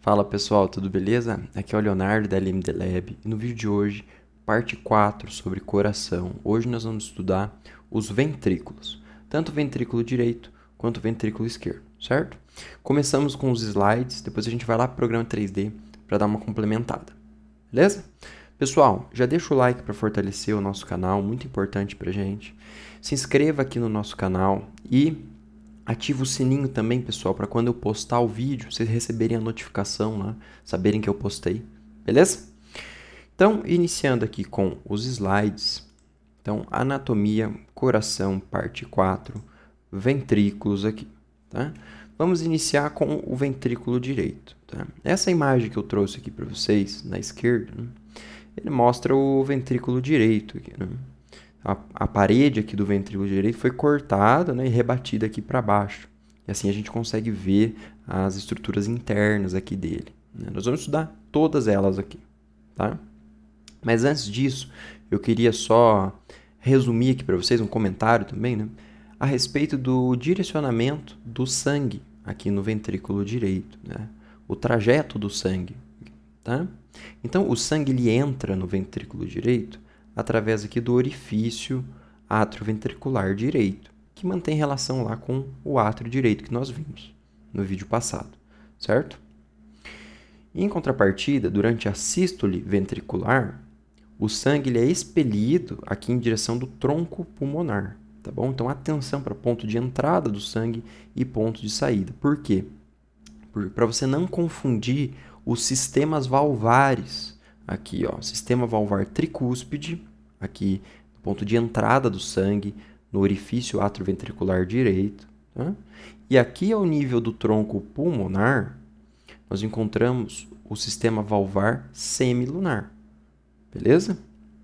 Fala pessoal, tudo beleza? Aqui é o Leonardo da LMD Lab e no vídeo de hoje, parte 4 sobre coração. Hoje nós vamos estudar os ventrículos, tanto o ventrículo direito quanto o ventrículo esquerdo, certo? Começamos com os slides, depois a gente vai lá para o programa 3D para dar uma complementada, beleza? Pessoal, já deixa o like para fortalecer o nosso canal, muito importante para gente. Se inscreva aqui no nosso canal e Ativa o sininho também, pessoal, para quando eu postar o vídeo, vocês receberem a notificação lá, né? saberem que eu postei, beleza? Então, iniciando aqui com os slides. Então, anatomia, coração, parte 4, ventrículos aqui, tá? Vamos iniciar com o ventrículo direito, tá? Essa imagem que eu trouxe aqui para vocês, na esquerda, né? ele mostra o ventrículo direito aqui, né? a, a parede aqui do ventrículo direito foi cortada né, e rebatida aqui para baixo. E assim a gente consegue ver as estruturas internas aqui dele. Né? Nós vamos estudar todas elas aqui, tá? Mas antes disso, eu queria só resumir aqui para vocês um comentário também, né? A respeito do direcionamento do sangue aqui no ventrículo direito, né? O trajeto do sangue, tá? Então, o sangue ele entra no ventrículo direito através aqui do orifício atroventricular direito, que mantém relação lá com o átrio direito que nós vimos no vídeo passado, certo? Em contrapartida, durante a sístole ventricular, o sangue ele é expelido aqui em direção do tronco pulmonar, tá bom? Então atenção para ponto de entrada do sangue e ponto de saída. Por quê? Para você não confundir os sistemas valvares aqui, ó, sistema valvar tricúspide aqui no ponto de entrada do sangue, no orifício atroventricular direito. Tá? E aqui ao nível do tronco pulmonar, nós encontramos o sistema valvar semilunar. Beleza?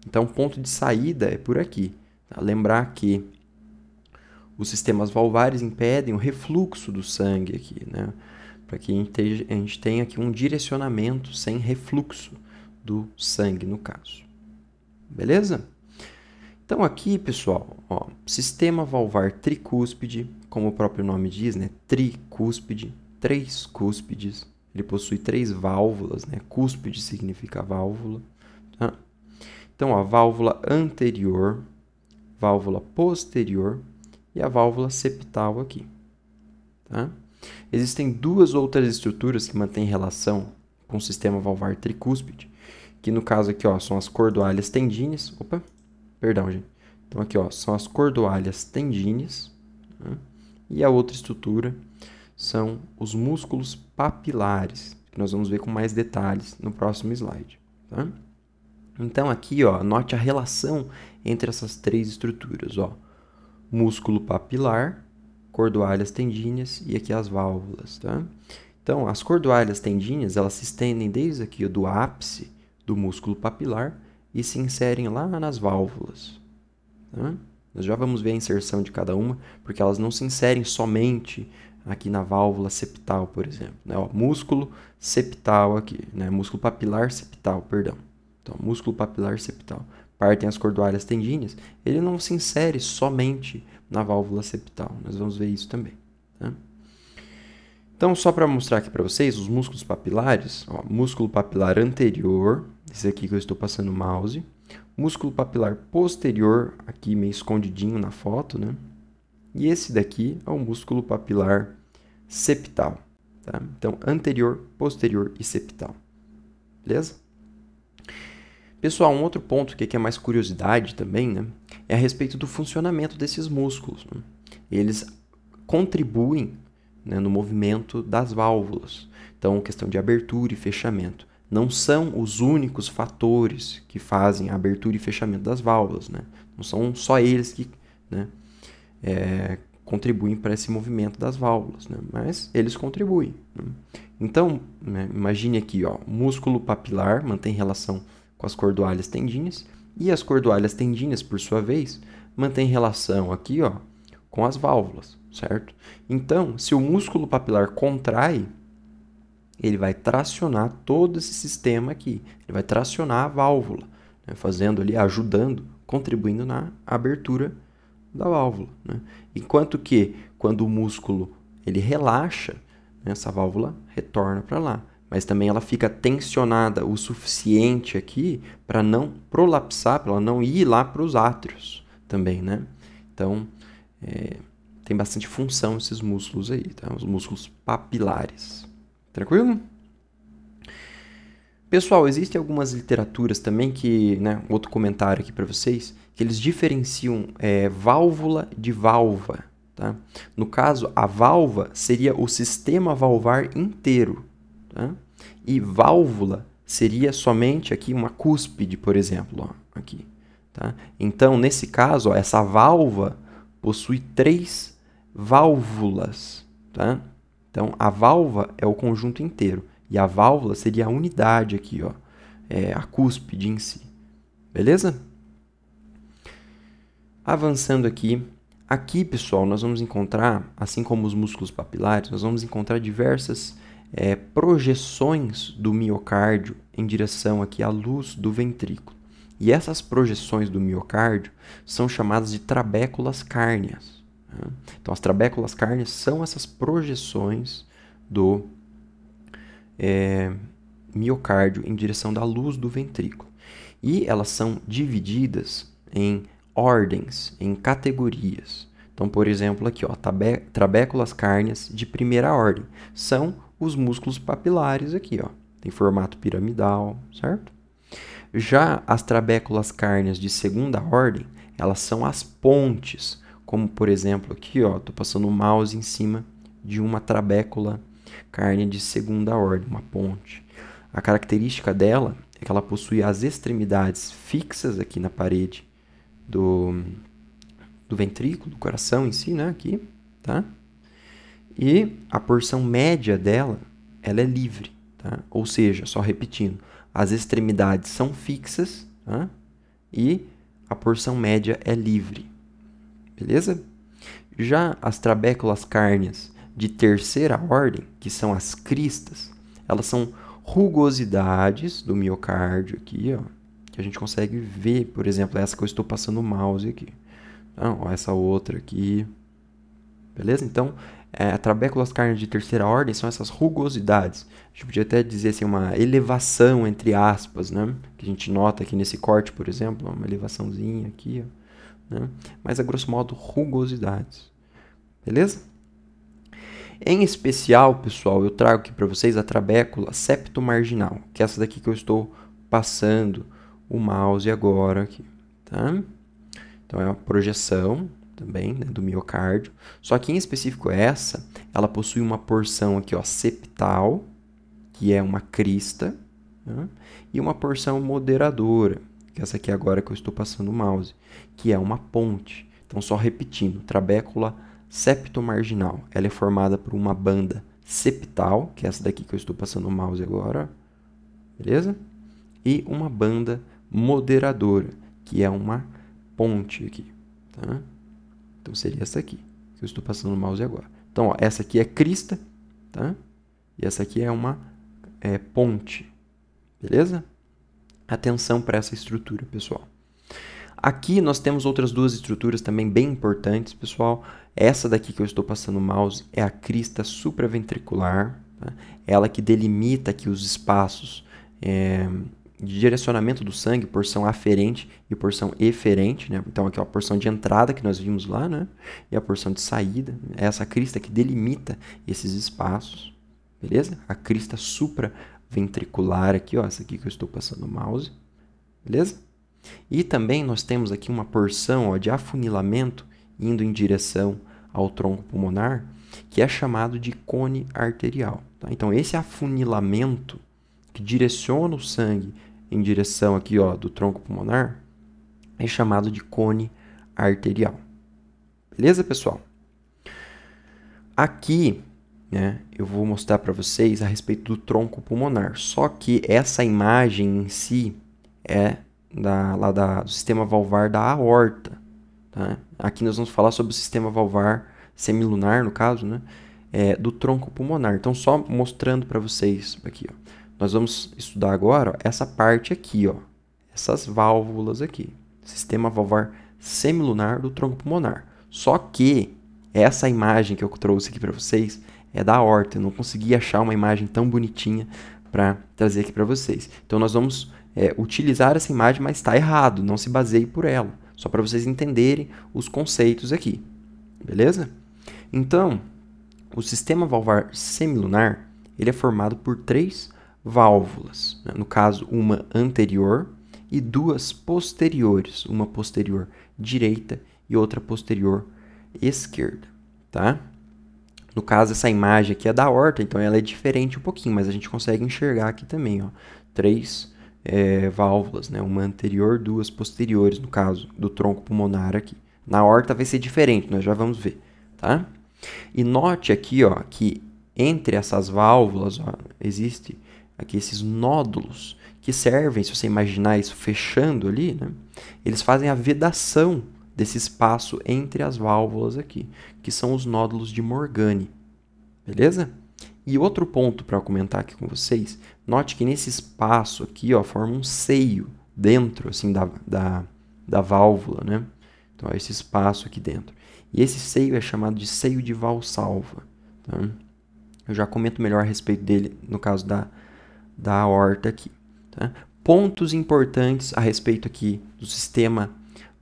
Então, ponto de saída é por aqui. Tá? Lembrar que os sistemas valvares impedem o refluxo do sangue aqui, né? Para que a gente tenha aqui um direcionamento sem refluxo do sangue, no caso. Beleza? Então aqui, pessoal, ó, sistema valvar tricúspide, como o próprio nome diz, né? Tricúspide, três cúspides. Ele possui três válvulas, né? Cúspide significa válvula. Tá? Então a válvula anterior, válvula posterior e a válvula septal aqui. Tá? Existem duas outras estruturas que mantêm relação com o sistema valvar tricúspide, que no caso aqui, ó, são as cordoalhas tendines. Opa, perdão, gente. Então aqui, ó, são as cordoalhas tendines. Né? E a outra estrutura são os músculos papilares, que nós vamos ver com mais detalhes no próximo slide. Tá? Então aqui, ó, note a relação entre essas três estruturas, ó. Músculo papilar, cordoalhas tendíneas e aqui as válvulas, tá? Então, as cordoalhas tendíneas, elas se estendem desde aqui do ápice do músculo papilar e se inserem lá nas válvulas. Tá? Nós já vamos ver a inserção de cada uma, porque elas não se inserem somente aqui na válvula septal, por exemplo. Né? Ó, músculo septal aqui, né? músculo papilar septal, perdão. Então, músculo papilar septal. Partem as cordoalhas tendíneas, ele não se insere somente na válvula septal. Nós vamos ver isso também. Então, só para mostrar aqui para vocês, os músculos papilares, ó, músculo papilar anterior, esse aqui que eu estou passando o mouse, músculo papilar posterior, aqui meio escondidinho na foto, né? E esse daqui é o músculo papilar septal, tá? Então, anterior, posterior e septal, beleza? Pessoal, um outro ponto que aqui é, é mais curiosidade também, né? É a respeito do funcionamento desses músculos. Né? Eles contribuem né, no movimento das válvulas. Então, questão de abertura e fechamento. Não são os únicos fatores que fazem a abertura e fechamento das válvulas. Né? Não são só eles que né, é, contribuem para esse movimento das válvulas, né? mas eles contribuem. Né? Então, né, imagine aqui, ó, músculo papilar mantém relação com as cordoalhas tendinhas e as cordoalhas tendinhas, por sua vez, mantém relação aqui ó, com as válvulas certo? Então, se o músculo papilar contrai, ele vai tracionar todo esse sistema aqui, ele vai tracionar a válvula, né? fazendo ali, ajudando, contribuindo na abertura da válvula. Né? Enquanto que, quando o músculo ele relaxa, né? essa válvula retorna para lá mas também ela fica tensionada o suficiente aqui para não prolapsar, para ela não ir lá para os átrios também, né? Então, é, tem bastante função esses músculos aí, tá? Os músculos papilares. Tranquilo? Pessoal, existem algumas literaturas também que, né, outro comentário aqui para vocês, que eles diferenciam é, válvula de valva, tá? No caso, a valva seria o sistema valvar inteiro, tá? E válvula seria somente aqui uma cúspide, por exemplo, ó, aqui, tá? Então, nesse caso, ó, essa válvula possui três válvulas. Tá? Então, a válvula é o conjunto inteiro. E a válvula seria a unidade aqui, ó, é a cúspide em si. Beleza? Avançando aqui, aqui, pessoal, nós vamos encontrar, assim como os músculos papilares, nós vamos encontrar diversas é, projeções do miocárdio em direção aqui à luz do ventrículo. E essas projeções do miocárdio são chamadas de trabéculas cárneas. Né? Então, as trabéculas carnes são essas projeções do é, miocárdio em direção da luz do ventrículo. E elas são divididas em ordens, em categorias. Então, por exemplo, aqui, ó, trabéculas carnes de primeira ordem são os músculos papilares aqui, ó. Tem formato piramidal, certo? Já as trabéculas carnes de segunda ordem, elas são as pontes, como por exemplo aqui, ó, tô passando o mouse em cima de uma trabécula carne de segunda ordem, uma ponte. A característica dela é que ela possui as extremidades fixas aqui na parede do, do ventrículo, do coração em si, né, aqui, tá? E a porção média dela, ela é livre, tá? Ou seja, só repetindo, as extremidades são fixas, tá? E a porção média é livre beleza? Já as trabéculas cárneas de terceira ordem, que são as cristas, elas são rugosidades do miocárdio aqui, ó, que a gente consegue ver, por exemplo, essa que eu estou passando o mouse aqui. Então, ó, essa outra aqui. Beleza? Então, é, trabéculas cárneas de terceira ordem são essas rugosidades. A gente podia até dizer assim, uma elevação, entre aspas, né? Que a gente nota aqui nesse corte, por exemplo, uma elevaçãozinha aqui, ó né? mas a é grosso modo rugosidades. Beleza? Em especial, pessoal, eu trago aqui para vocês a trabécula septomarginal, que é essa daqui que eu estou passando o mouse agora aqui, tá? Então é uma projeção também né, do miocárdio, só que em específico essa, ela possui uma porção aqui, ó, septal, que é uma crista, né? e uma porção moderadora, que é essa aqui é agora que eu estou passando o mouse, que é uma ponte. Então, só repetindo, trabécula septomarginal, ela é formada por uma banda septal, que é essa daqui que eu estou passando o mouse agora, beleza? E uma banda moderadora, que é uma ponte aqui, tá? Então, seria essa aqui, que eu estou passando o mouse agora. Então, ó, essa aqui é crista, tá? E essa aqui é uma é, ponte, beleza? Atenção para essa estrutura, pessoal. Aqui nós temos outras duas estruturas também bem importantes, pessoal. Essa daqui que eu estou passando o mouse é a crista supraventricular, tá? ela que delimita aqui os espaços é, de direcionamento do sangue, porção aferente e porção eferente. Né? Então, aqui é a porção de entrada que nós vimos lá né? e a porção de saída. É essa crista que delimita esses espaços, beleza? A crista supraventricular ventricular aqui, ó, essa aqui que eu estou passando o mouse, beleza? E também nós temos aqui uma porção ó, de afunilamento indo em direção ao tronco pulmonar, que é chamado de cone arterial. Tá? Então, esse afunilamento que direciona o sangue em direção aqui ó, do tronco pulmonar é chamado de cone arterial. Beleza, pessoal? Aqui né? Eu vou mostrar para vocês a respeito do tronco pulmonar. Só que essa imagem em si é da, lá da, do sistema valvar da aorta. Tá? Aqui nós vamos falar sobre o sistema valvar semilunar, no caso, né? É, do tronco pulmonar. Então, só mostrando para vocês aqui, ó. Nós vamos estudar agora ó, essa parte aqui, ó. Essas válvulas aqui. Sistema valvar semilunar do tronco pulmonar. Só que essa imagem que eu trouxe aqui para vocês é da horta. Eu não consegui achar uma imagem tão bonitinha para trazer aqui para vocês. Então nós vamos é, utilizar essa imagem, mas está errado, não se baseie por ela. Só para vocês entenderem os conceitos aqui, beleza? Então, o sistema valvar semilunar ele é formado por três válvulas. Né? No caso, uma anterior e duas posteriores, uma posterior direita e outra posterior esquerda, tá? No caso, essa imagem aqui é da horta, então ela é diferente um pouquinho, mas a gente consegue enxergar aqui também, ó. Três é, válvulas, né? Uma anterior, duas posteriores, no caso do tronco pulmonar aqui. Na horta vai ser diferente, nós já vamos ver, tá? E note aqui, ó, que entre essas válvulas, ó, existe aqui esses nódulos que servem, se você imaginar isso fechando ali, né? Eles fazem a vedação desse espaço entre as válvulas aqui, que são os nódulos de Morgani. Beleza? E outro ponto para comentar aqui com vocês, note que nesse espaço aqui, ó, forma um seio dentro assim da, da, da válvula, né? Então, ó, é esse espaço aqui dentro. E esse seio é chamado de seio de valsalva. Tá? Eu já comento melhor a respeito dele no caso da, da aorta aqui. Tá? Pontos importantes a respeito aqui do sistema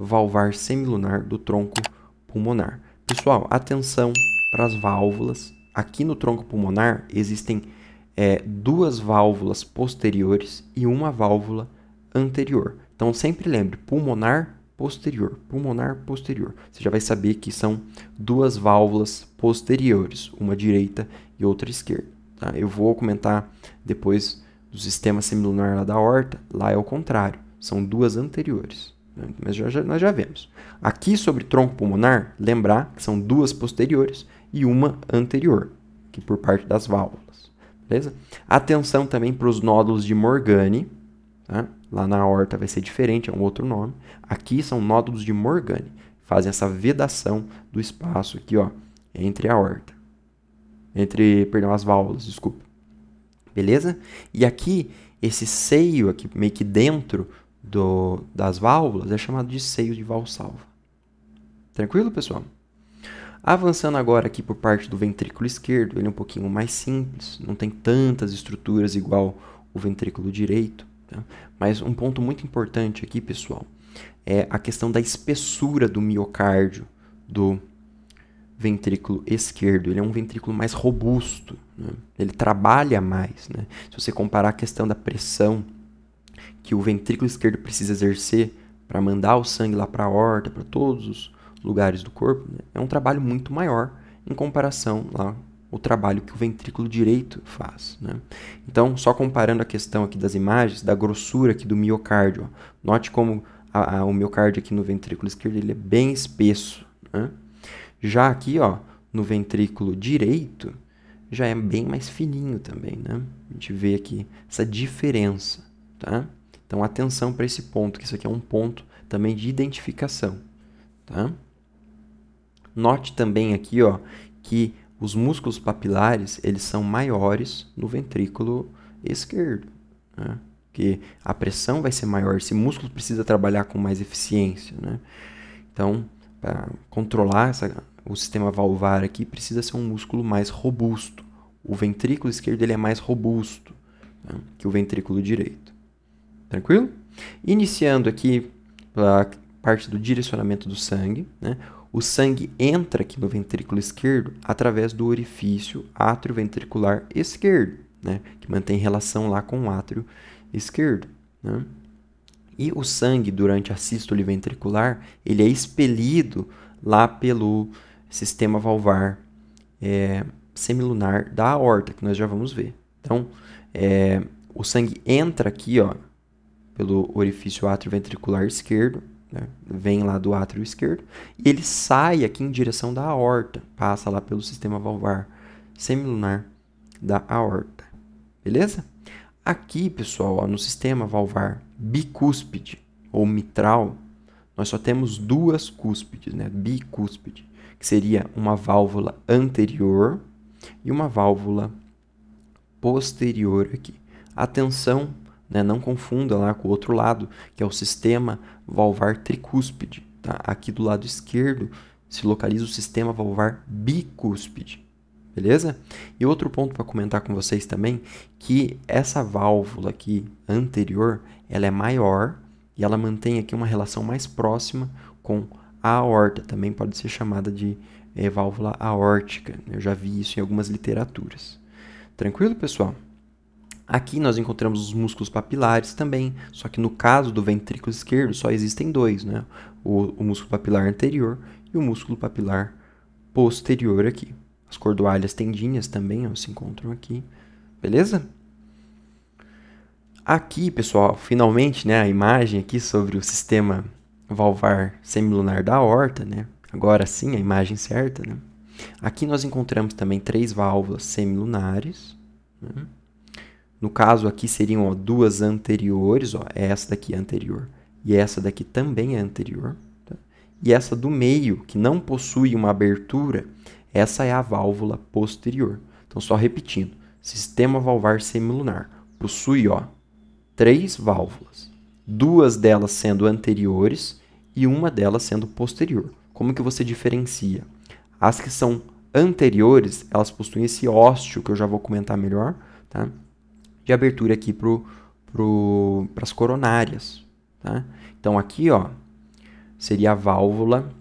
valvar semilunar do tronco pulmonar. Pessoal, atenção para as válvulas. Aqui no tronco pulmonar existem é, duas válvulas posteriores e uma válvula anterior. Então sempre lembre, pulmonar posterior, pulmonar posterior. Você já vai saber que são duas válvulas posteriores, uma direita e outra esquerda. Tá? Eu vou comentar depois do sistema semilunar lá da horta, lá é o contrário, são duas anteriores. Né? Mas já, já, nós já vemos. Aqui sobre tronco pulmonar, lembrar que são duas posteriores e uma anterior, que por parte das válvulas. Beleza? Atenção também para os nódulos de Morgani Tá? Lá na horta vai ser diferente, é um outro nome. Aqui são nódulos de Morgani Fazem essa vedação do espaço aqui, ó, entre a horta. Entre, perdão, as válvulas, desculpa. Beleza? E aqui, esse seio aqui, meio que dentro do, das válvulas é chamado de seio de valsalva. Tranquilo, pessoal? Avançando agora aqui por parte do ventrículo esquerdo, ele é um pouquinho mais simples, não tem tantas estruturas igual o ventrículo direito. Tá? Mas um ponto muito importante aqui, pessoal, é a questão da espessura do miocárdio do ventrículo esquerdo. Ele é um ventrículo mais robusto, né? ele trabalha mais. Né? Se você comparar a questão da pressão que o ventrículo esquerdo precisa exercer para mandar o sangue lá para a horta, para todos os lugares do corpo, né? é um trabalho muito maior em comparação lá o trabalho que o ventrículo direito faz. Né? Então, só comparando a questão aqui das imagens, da grossura aqui do miocárdio, ó. note como a, a, o miocárdio aqui no ventrículo esquerdo ele é bem espesso. Né? Já aqui, ó, no ventrículo direito, já é bem mais fininho também, né? A gente vê aqui essa diferença tá? Então atenção para esse ponto, que isso aqui é um ponto também de identificação, tá? Note também aqui, ó, que os músculos papilares, eles são maiores no ventrículo esquerdo, né? Porque a pressão vai ser maior, esse músculo precisa trabalhar com mais eficiência, né? Então, para controlar essa, o sistema valvar aqui, precisa ser um músculo mais robusto. O ventrículo esquerdo ele é mais robusto né, que o ventrículo direito. Tranquilo? Iniciando aqui pela parte do direcionamento do sangue, né? O sangue entra aqui no ventrículo esquerdo através do orifício atrioventricular esquerdo, né? Que mantém relação lá com o átrio esquerdo, né? E o sangue, durante a sístole ventricular, ele é expelido lá pelo sistema valvar é, semilunar da aorta, que nós já vamos ver. Então, é, o sangue entra aqui, ó, pelo orifício atrioventricular esquerdo, né? vem lá do átrio esquerdo, e ele sai aqui em direção da aorta, passa lá pelo sistema valvar semilunar da aorta. Beleza? Aqui, pessoal, ó, no sistema valvar bicúspide ou mitral, nós só temos duas cúspides, né? bicúspide, que seria uma válvula anterior e uma válvula posterior aqui. Atenção né? Não confunda lá com o outro lado, que é o sistema valvar tricúspide. Tá? Aqui do lado esquerdo se localiza o sistema valvar bicúspide. Beleza? E outro ponto para comentar com vocês também, que essa válvula aqui anterior, ela é maior e ela mantém aqui uma relação mais próxima com a aorta, também pode ser chamada de é, válvula aórtica. Eu já vi isso em algumas literaturas. Tranquilo, pessoal? Aqui nós encontramos os músculos papilares também, só que no caso do ventrículo esquerdo só existem dois, né? O, o músculo papilar anterior e o músculo papilar posterior aqui. As cordoalhas tendinhas também ó, se encontram aqui, beleza? Aqui, pessoal, finalmente, né, a imagem aqui sobre o sistema valvar semilunar da aorta, né? Agora sim, a imagem certa, né? Aqui nós encontramos também três válvulas semilunares, né? No caso aqui seriam ó, duas anteriores, ó, é essa daqui é anterior e essa daqui também é anterior. Tá? E essa do meio, que não possui uma abertura, essa é a válvula posterior. Então, só repetindo, sistema valvar semilunar possui ó, três válvulas, duas delas sendo anteriores e uma delas sendo posterior. Como que você diferencia? As que são anteriores, elas possuem esse ósteo, que eu já vou comentar melhor, tá? de abertura aqui para pro, as coronárias. Tá? Então aqui ó, seria a válvula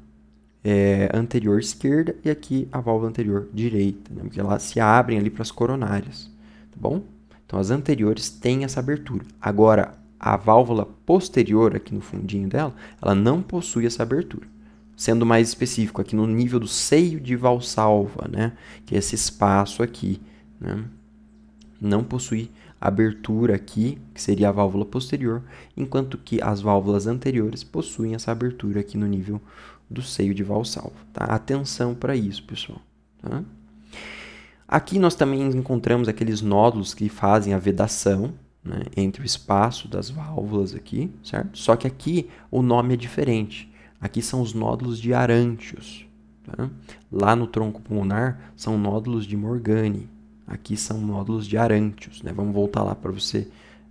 é, anterior esquerda e aqui a válvula anterior direita, né? porque elas se abrem ali para as coronárias. Tá bom? Então as anteriores têm essa abertura. Agora a válvula posterior aqui no fundinho dela, ela não possui essa abertura sendo mais específico, aqui no nível do seio de valsalva, né? que é esse espaço aqui, né? não possui abertura aqui, que seria a válvula posterior, enquanto que as válvulas anteriores possuem essa abertura aqui no nível do seio de valsalva. Tá? Atenção para isso, pessoal. Tá? Aqui nós também encontramos aqueles nódulos que fazem a vedação né, entre o espaço das válvulas aqui, certo? Só que aqui o nome é diferente. Aqui são os nódulos de Arántios. Tá? Lá no tronco pulmonar são nódulos de Morgani. Aqui são nódulos de Arântios, né? Vamos voltar lá para você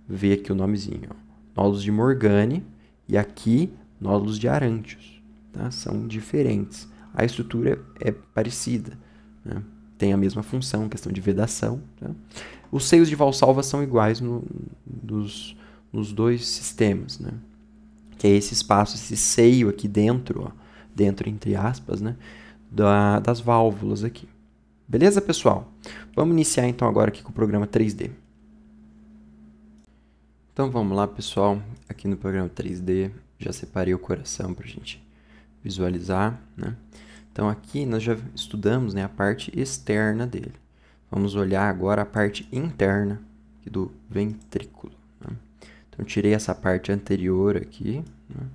ver aqui o nomezinho. Nódulos de Morgane e aqui nódulos de Arântios, tá? São diferentes. A estrutura é parecida, né? tem a mesma função, questão de vedação. Tá? Os seios de Valsalva são iguais no, nos, nos dois sistemas, né? que é esse espaço, esse seio aqui dentro, ó, dentro entre aspas, né, da, das válvulas aqui. Beleza, pessoal? Vamos iniciar então agora aqui com o programa 3D. Então vamos lá, pessoal. Aqui no programa 3D, já separei o coração para a gente visualizar, né? Então aqui nós já estudamos né, a parte externa dele. Vamos olhar agora a parte interna do ventrículo. Né? Então tirei essa parte anterior aqui, né?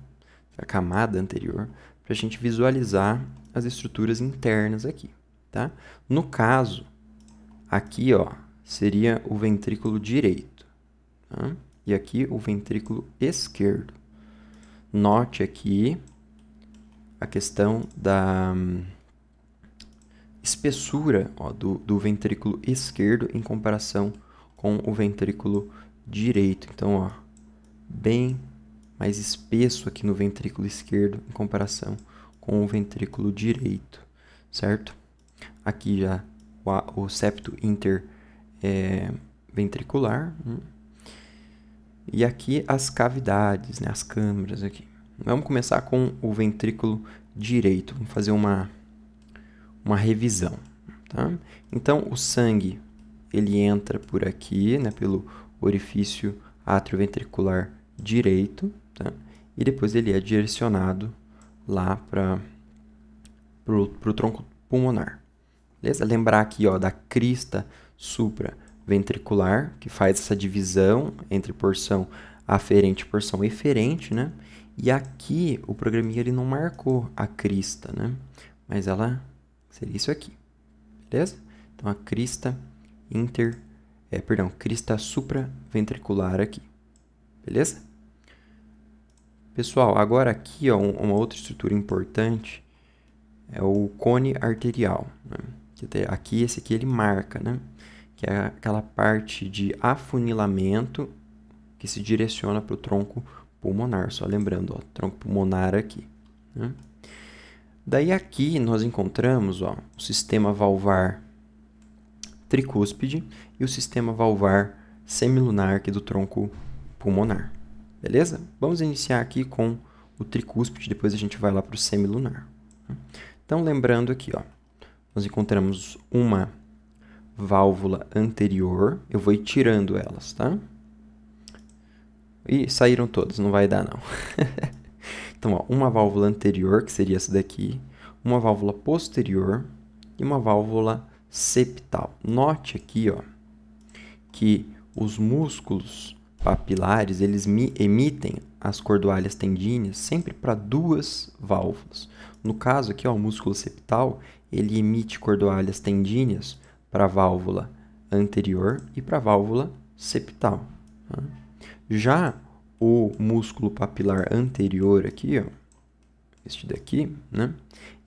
a camada anterior, para a gente visualizar as estruturas internas aqui. Tá? No caso, aqui ó, seria o ventrículo direito. Tá? E aqui o ventrículo esquerdo. Note aqui a questão da hum, espessura ó, do, do ventrículo esquerdo em comparação com o ventrículo direito. Então, ó, bem mais espesso aqui no ventrículo esquerdo em comparação com o ventrículo direito, certo? aqui já o, o septo interventricular. É, hum. e aqui as cavidades, né, as câmeras aqui. Vamos começar com o ventrículo direito. Vamos fazer uma, uma revisão. Tá? Então, o sangue ele entra por aqui, né, pelo orifício atrioventricular direito, tá? e depois ele é direcionado lá para o tronco pulmonar. Beleza? Lembrar aqui ó, da crista supraventricular, que faz essa divisão entre porção aferente e porção eferente, né? E aqui o programinha ele não marcou a crista, né? Mas ela seria isso aqui. Beleza? Então a crista inter é, perdão, crista supraventricular aqui. Beleza? Pessoal, agora aqui ó, uma outra estrutura importante é o cone arterial. Né? Aqui, esse aqui ele marca, né? Que é aquela parte de afunilamento que se direciona para o tronco pulmonar. Só lembrando, ó, tronco pulmonar aqui. Né? Daí aqui nós encontramos ó, o sistema valvar tricúspide e o sistema valvar semilunar aqui é do tronco pulmonar. Beleza? Vamos iniciar aqui com o tricúspide, depois a gente vai lá para o semilunar. Né? Então, lembrando aqui, ó, nós encontramos uma válvula anterior. Eu vou ir tirando elas, tá? E saíram todas, não vai dar não. então, ó, uma válvula anterior, que seria essa daqui, uma válvula posterior e uma válvula septal. Note aqui, ó, que os músculos papilares, eles emitem as cordoalhas tendíneas sempre para duas válvulas. No caso aqui, ó, o músculo septal, ele emite cordoalhas tendíneas para a válvula anterior e para a válvula septal. Tá? Já o músculo papilar anterior aqui, ó, este daqui, né?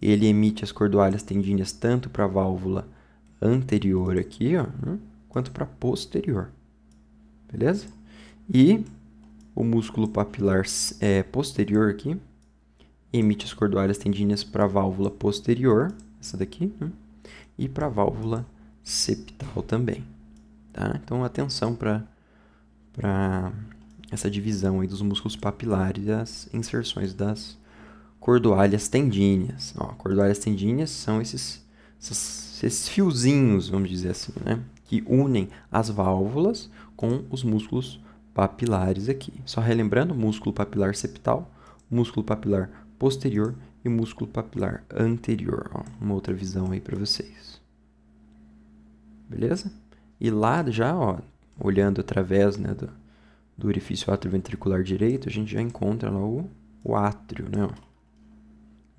Ele emite as cordoalhas tendíneas tanto para a válvula anterior aqui, ó, né, quanto para a posterior. Beleza? E o músculo papilar é, posterior aqui emite as cordoalhas tendíneas para a válvula posterior essa daqui, né? e para a válvula septal também. Tá? Então, atenção para essa divisão aí dos músculos papilares e as inserções das cordoalhas tendíneas. Ó, cordoalhas tendíneas são esses, esses, esses fiozinhos, vamos dizer assim, né? que unem as válvulas com os músculos papilares aqui. Só relembrando, músculo papilar septal, músculo papilar posterior e músculo papilar anterior. Ó, uma outra visão aí para vocês. Beleza? E lá já, ó, olhando através né, do, do orifício atrioventricular direito, a gente já encontra lá o, o átrio, né? Ó,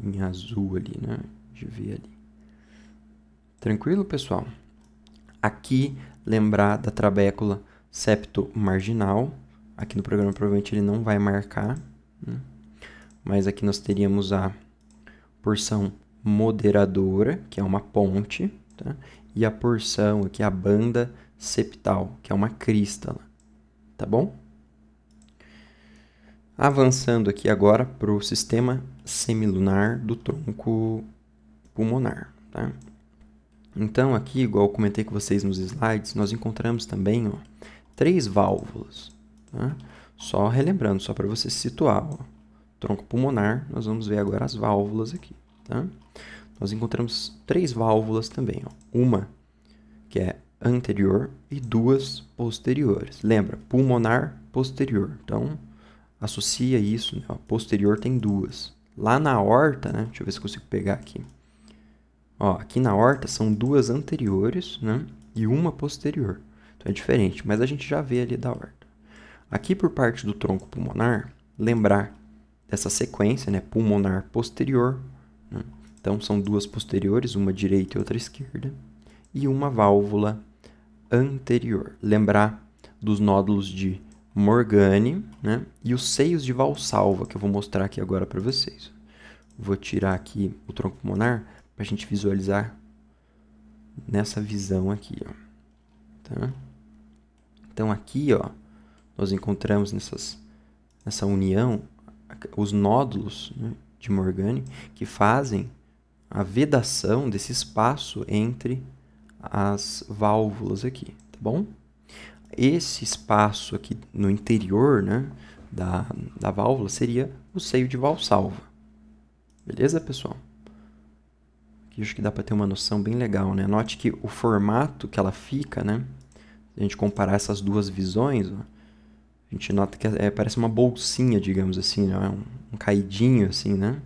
em azul ali, né? de ver ali. Tranquilo, pessoal? Aqui, lembrar da trabécula septo-marginal. Aqui no programa, provavelmente, ele não vai marcar. Né? Mas aqui nós teríamos a porção moderadora, que é uma ponte, tá? e a porção aqui, a banda septal, que é uma crista, tá bom? Avançando aqui agora para o sistema semilunar do tronco pulmonar, tá? Então, aqui, igual eu comentei com vocês nos slides, nós encontramos também ó, três válvulas. Tá? Só relembrando, só para você situar. Ó tronco pulmonar, nós vamos ver agora as válvulas aqui. Tá? Nós encontramos três válvulas também. Ó. Uma que é anterior e duas posteriores. Lembra, pulmonar, posterior. Então, associa isso. Né? Ó, posterior tem duas. Lá na horta, né? deixa eu ver se consigo pegar aqui. Ó, aqui na horta são duas anteriores né? e uma posterior. Então é diferente, mas a gente já vê ali da horta. Aqui por parte do tronco pulmonar, lembrar dessa sequência, né, pulmonar posterior. Né? Então são duas posteriores, uma direita e outra esquerda, e uma válvula anterior. Lembrar dos nódulos de Morgane né, e os seios de Valsalva, que eu vou mostrar aqui agora para vocês. Vou tirar aqui o tronco pulmonar para a gente visualizar nessa visão aqui. Ó. Tá? Então aqui ó, nós encontramos nessas, nessa união os nódulos né, de Morgane que fazem a vedação desse espaço entre as válvulas aqui, tá bom? Esse espaço aqui no interior né, da, da válvula seria o seio de valsalva. Beleza, pessoal? Aqui acho que dá para ter uma noção bem legal, né? Note que o formato que ela fica, né? Se a gente comparar essas duas visões, ó, a gente nota que é, é, parece uma bolsinha, digamos assim, né? um, um caidinho, assim, né?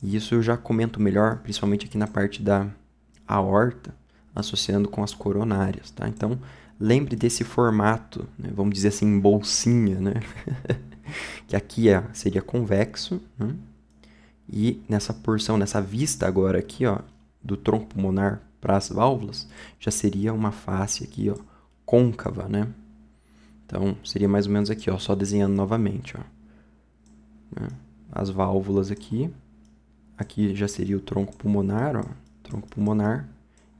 E isso eu já comento melhor, principalmente aqui na parte da aorta, associando com as coronárias, tá? Então, lembre desse formato, né? vamos dizer assim, bolsinha, né? que aqui é, seria convexo, né? E nessa porção, nessa vista agora aqui, ó, do tronco pulmonar para as válvulas, já seria uma face aqui, ó, côncava, né? Então, seria mais ou menos aqui, ó, só desenhando novamente, ó. Né? As válvulas aqui. Aqui já seria o tronco pulmonar, ó, tronco pulmonar.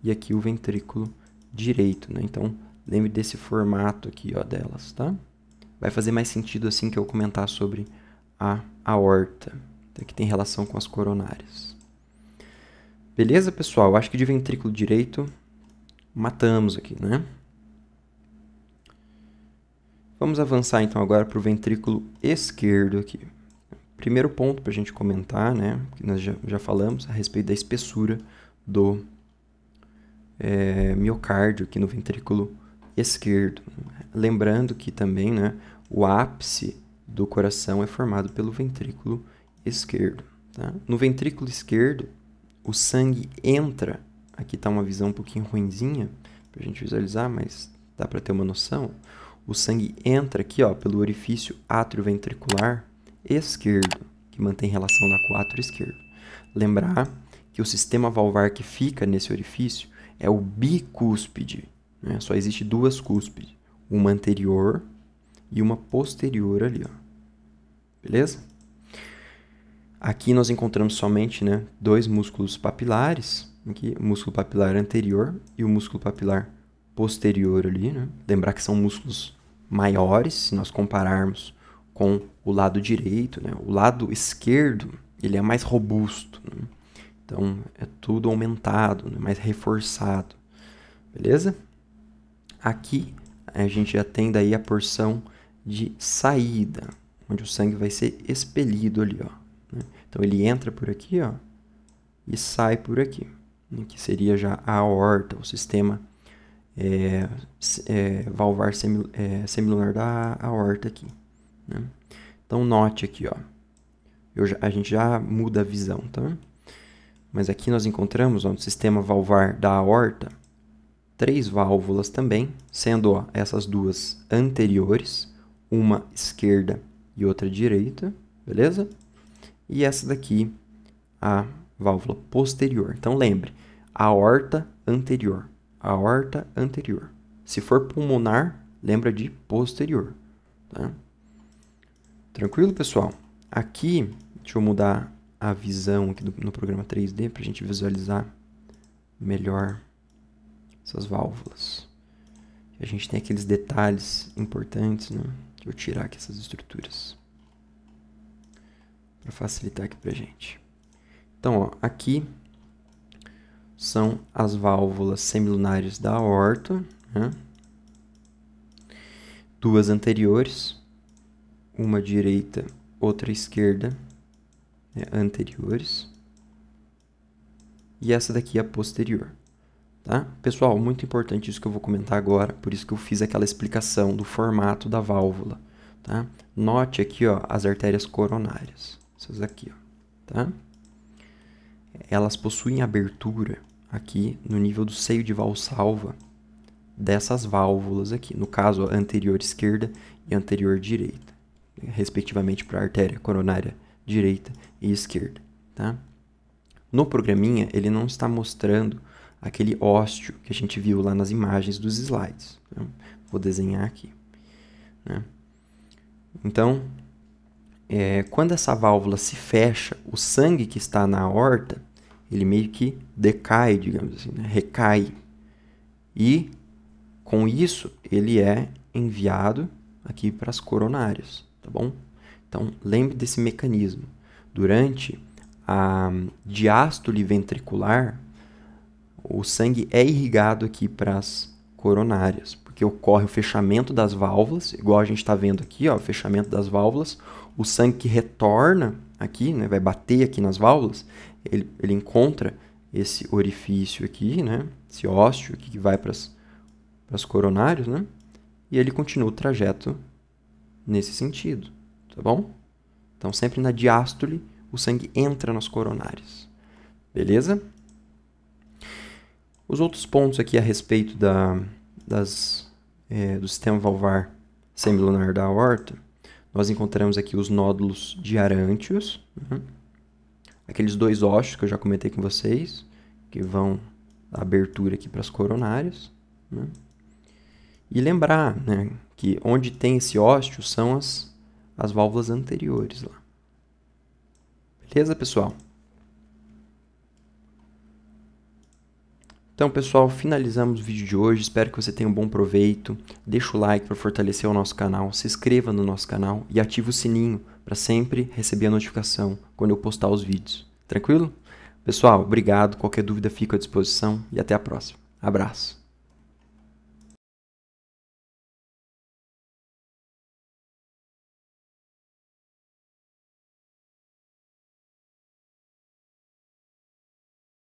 E aqui o ventrículo direito, né? Então, lembre desse formato aqui, ó, delas, tá? Vai fazer mais sentido assim que eu comentar sobre a aorta, tá? que tem relação com as coronárias. Beleza, pessoal? Acho que de ventrículo direito matamos aqui, né? Vamos avançar então agora para o ventrículo esquerdo aqui. Primeiro ponto para a gente comentar, né, que nós já, já, falamos a respeito da espessura do é, miocárdio aqui no ventrículo esquerdo. Lembrando que também né, o ápice do coração é formado pelo ventrículo esquerdo. Tá? No ventrículo esquerdo, o sangue entra. Aqui está uma visão um pouquinho ruimzinha para a gente visualizar, mas dá para ter uma noção o sangue entra aqui ó, pelo orifício atrioventricular esquerdo, que mantém relação da 4 esquerdo. Lembrar que o sistema valvar que fica nesse orifício é o bicúspide. Né? Só existe duas cúspides, uma anterior e uma posterior ali. Ó. Beleza? Aqui nós encontramos somente né, dois músculos papilares, aqui, o músculo papilar anterior e o músculo papilar posterior ali, né? Lembrar que são músculos maiores se nós compararmos com o lado direito, né? O lado esquerdo, ele é mais robusto, né? Então, é tudo aumentado, né? mais reforçado, beleza? Aqui, a gente já tem daí a porção de saída, onde o sangue vai ser expelido ali, ó. Né? Então, ele entra por aqui, ó, e sai por aqui, né? que seria já a aorta, o sistema é, é, valvar semi é, semilunar da aorta aqui. Né? Então, note aqui, ó. Já, a gente já muda a visão, tá? Mas aqui nós encontramos ó, no sistema valvar da aorta três válvulas também, sendo ó, essas duas anteriores, uma esquerda e outra direita, beleza? E essa daqui, a válvula posterior. Então lembre, aorta anterior, aorta anterior. Se for pulmonar, lembra de posterior. Tá? Tranquilo, pessoal? Aqui, deixa eu mudar a visão aqui do, no programa 3D para a gente visualizar melhor essas válvulas. A gente tem aqueles detalhes importantes, né? Deixa eu tirar aqui essas estruturas para facilitar aqui para gente. Então, ó, aqui são as válvulas semilunares da aorta, né? duas anteriores, uma direita, outra esquerda, né? anteriores, e essa daqui é a posterior. Tá? Pessoal, muito importante isso que eu vou comentar agora, por isso que eu fiz aquela explicação do formato da válvula. Tá? Note aqui ó, as artérias coronárias, essas aqui. Ó, tá? elas possuem abertura aqui no nível do seio de valsalva dessas válvulas aqui, no caso anterior esquerda e anterior direita, respectivamente para a artéria coronária direita e esquerda, tá? No programinha, ele não está mostrando aquele ósteo que a gente viu lá nas imagens dos slides. Então, vou desenhar aqui. Né? Então, é, quando essa válvula se fecha, o sangue que está na aorta, ele meio que decai, digamos assim, né? recai. E com isso, ele é enviado aqui para as coronárias, tá bom? Então, lembre desse mecanismo. Durante a diástole ventricular, o sangue é irrigado aqui para as coronárias, porque ocorre o fechamento das válvulas, igual a gente está vendo aqui, ó, o fechamento das válvulas, o sangue que retorna aqui, né, vai bater aqui nas válvulas, ele, ele encontra esse orifício aqui, né, esse ósseo que vai para as coronárias, né, e ele continua o trajeto nesse sentido, tá bom? Então, sempre na diástole, o sangue entra nas coronárias, beleza? Os outros pontos aqui a respeito da, das, é, do sistema valvar semilunar da aorta, nós encontramos aqui os nódulos de arântios, uhum. aqueles dois ossos que eu já comentei com vocês, que vão a abertura aqui para as coronárias. Né? E lembrar né, que onde tem esse ósseo são as, as válvulas anteriores lá. Beleza, pessoal? Então, pessoal, finalizamos o vídeo de hoje. Espero que você tenha um bom proveito. Deixa o like para fortalecer o nosso canal, se inscreva no nosso canal e ative o sininho para sempre receber a notificação quando eu postar os vídeos. Tranquilo? Pessoal, obrigado. Qualquer dúvida fico à disposição e até a próxima. Abraço.